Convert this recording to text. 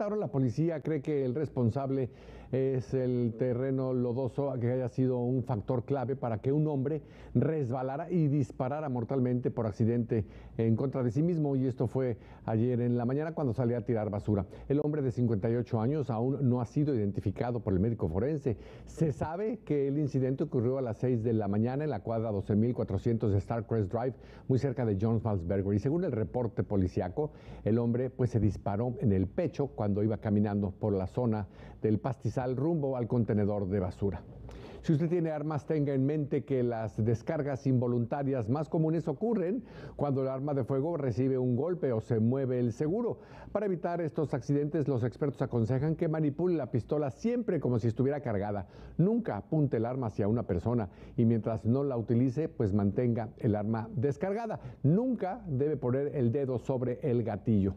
hasta la policía cree que el responsable es el terreno lodoso que haya sido un factor clave para que un hombre resbalara y disparara mortalmente por accidente en contra de sí mismo y esto fue ayer en la mañana cuando salía a tirar basura. El hombre de 58 años aún no ha sido identificado por el médico forense. Se sabe que el incidente ocurrió a las 6 de la mañana en la cuadra 12400 de Starcrest Drive, muy cerca de Jones y según el reporte policiaco, el hombre pues se disparó en el pecho cuando iba caminando por la zona del pastizal rumbo al contenedor de basura. Si usted tiene armas, tenga en mente que las descargas involuntarias más comunes ocurren cuando el arma de fuego recibe un golpe o se mueve el seguro. Para evitar estos accidentes, los expertos aconsejan que manipule la pistola siempre como si estuviera cargada. Nunca apunte el arma hacia una persona y mientras no la utilice, pues mantenga el arma descargada. Nunca debe poner el dedo sobre el gatillo.